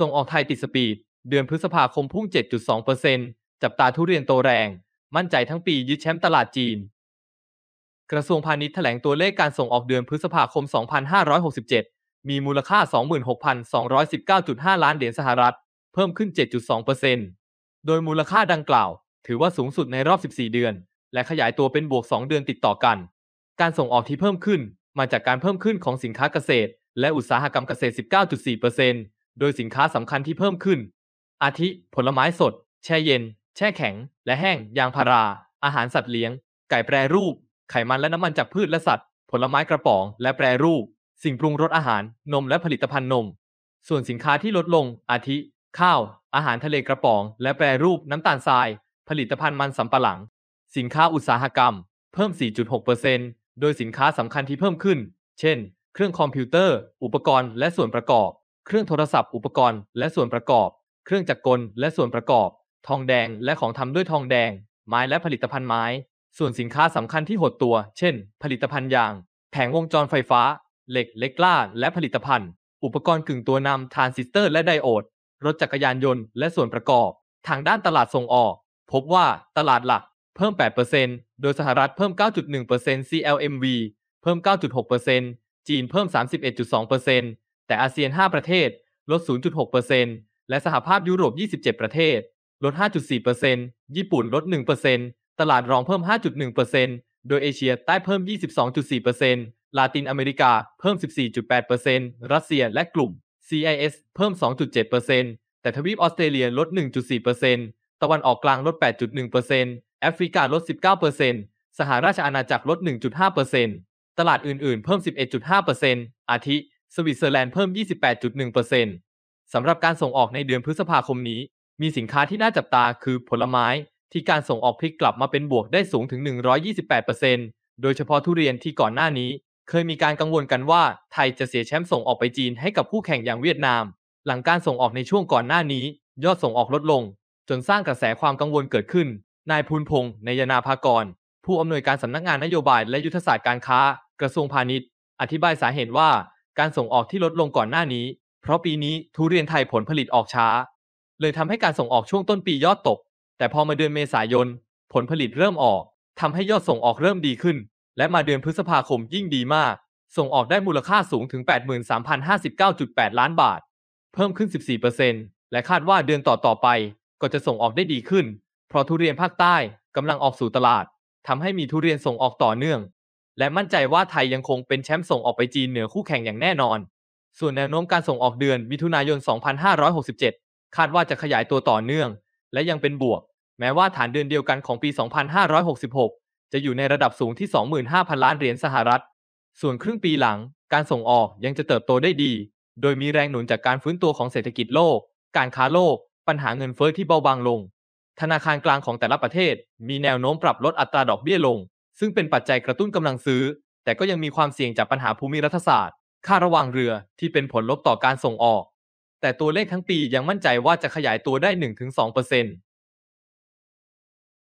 ส่งออกไทยติดสปีด เดือนพฤษภาคมพุ่ง 7.2%จับตาทุเรียนโตแรง มั่นใจทั้งปียึดแชมป์ตลาดจีน กระทรวงพาณิชย์แถลงตัวเลขการส่งออกเดือนพฤษภาคม 2567 มีมูลค่า 26,219.5 ล้านเหรียญสหรัฐ เพิ่มขึ้น 7.2%โดยมูลค่าดังกล่าว ถือว่าสูงสุดในรอบ 14 เดือน และขยายตัวเป็นบวก 2 เดือนติดต่อกัน การส่งออกที่เพิ่มขึ้น มาจากการเพิ่มขึ้นของสินค้าเกษตร และอุตสาหกรรมเกษตร 19.4%โดยสินค้าสำคัญที่เพิ่มขึ้น อาทิ ผลไม้สด แช่เย็น แช่แข็ง และแห้ง ยางพารา อาหารสัตว์เลี้ยง ไก่แปรรูป ไขมันและน้ำมันจากพืชและสัตว์ ผลไม้กระป๋อง และแปรรูป สิ่งปรุงรสอาหาร นม และผลิตภัณฑ์นม ส่วนสินค้าที่ลดลง อาทิ ข้าว อาหารทะเลกระป๋อง และแปรรูป น้ำตาลทราย ผลิตภัณฑ์มันสำปะหลัง สินค้าอุตสาหกรรม เพิ่ม 4.6%โดยสินค้าสำคัญที่เพิ่มขึ้น เช่น เครื่องคอมพิวเตอร์ อุปกรณ์และส่วนประกอบเครื่องโทรศัพท์อุปกรณ์และส่วนประกอบ เครื่องจักรกลและส่วนประกอบ ทองแดงและของทำด้วยทองแดง ไม้และผลิตภัณฑ์ไม้ ส่วนสินค้าสำคัญที่หดตัว เช่น ผลิตภัณฑ์ยาง แผงวงจรไฟฟ้า เหล็กเล็กล่าและผลิตภัณฑ์ อุปกรณ์กึ่งตัวนำทรานซิสเตอร์ และไดโอด รถจักรยานยนต์ และส่วนประกอบ ทางด้านตลาดส่งออก พบว่าตลาดหลักเพิ่ม 8%โดยสหรัฐเพิ่ม 9.1% CLMV เพิ่ม 9.6%จีนเพิ่ม 31.2%แต่อาเซียน 5 ประเทศลด 0.6%และสหภาพยุโรป 27 ประเทศ ลด 5.4%ญี่ปุ่นลด 1%ตลาดรองเพิ่ม 5.1%โดยเอเชียใต้เพิ่ม 22.4%ลาตินอเมริกาเพิ่ม 14.8%รัสเซียและกลุ่ม CIS เพิ่ม 2.7%แต่ทวีปออสเตรเลียลด 1.4%ตะวันออกกลางลด 8.1%แอฟริกาลด 19%สหราชอาณาจักรลด 1.5%ตลาดอื่น ๆ เพิ่ม 11.5%อาทิสวิตเซอร์แลนด์เพิ่ม 28.1%สำหรับการส่งออกในเดือนพฤษภาคมนี้ มีสินค้าที่น่าจับตาคือผลไม้ ที่การส่งออกพลิกกลับมาเป็นบวกได้สูงถึง 128%โดยเฉพาะทุเรียนที่ก่อนหน้านี้ เคยมีการกังวลกันว่า ไทยจะเสียแชมป์ส่งออกไปจีนให้กับคู่แข่งอย่างเวียดนาม หลังการส่งออกในช่วงก่อนหน้านี้ ยอดส่งออกลดลง จนสร้างกระแสความกังวลเกิดขึ้นนายพูนพงศ์นยนาภากร ผู้อำนวยการสำนักงานนโยบายและยุทธศาสตร์การค้ากระทรวงพาณิชย์ อธิบายสาเหตุว่าการส่งออกที่ลดลงก่อนหน้านี้ เพราะปีนี้ทุเรียนไทยผลผลิตออกช้า เลยทำให้การส่งออกช่วงต้นปียอดตก แต่พอมาเดือนเมษายนผลผลิตเริ่มออก ทำให้ยอดส่งออกเริ่มดีขึ้น และมาเดือนพฤษภาคมยิ่งดีมาก ส่งออกได้มูลค่าสูงถึง 83,059.8 ล้านบาท เพิ่มขึ้น 14%และคาดว่าเดือนต่อ ๆ ไปก็จะส่งออกได้ดีขึ้น เพราะทุเรียนภาคใต้กำลังออกสู่ตลาดทำให้มีทุเรียนส่งออกต่อเนื่องและมั่นใจว่าไทยยังคงเป็นแชมป์ส่งออกไปจีนเหนือคู่แข่งอย่างแน่นอน ส่วนแนวโน้มการส่งออกเดือนมิถุนายน 2567 คาดว่าจะขยายตัวต่อเนื่อง และยังเป็นบวก แม้ว่าฐานเดือนเดียวกันของปี 2566 จะอยู่ในระดับสูงที่ 25,000 ล้านเหรียญสหรัฐ ส่วนครึ่งปีหลัง การส่งออกยังจะเติบโตได้ดี โดยมีแรงหนุนจากการฟื้นตัวของเศรษฐกิจโลก การค้าโลก ปัญหาเงินเฟ้อที่เบาบางลง ธนาคารกลางของแต่ละประเทศ มีแนวโน้มปรับลดอัตราดอกเบี้ยลงซึ่งเป็นปัจจัยกระตุ้นกำลังซื้อ แต่ก็ยังมีความเสี่ยงจากปัญหาภูมิรัฐศาสตร์ ค่าระวางเรือที่เป็นผลลบต่อการส่งออก แต่ตัวเลขทั้งปียังมั่นใจว่าจะขยายตัวได้ 1-2%เ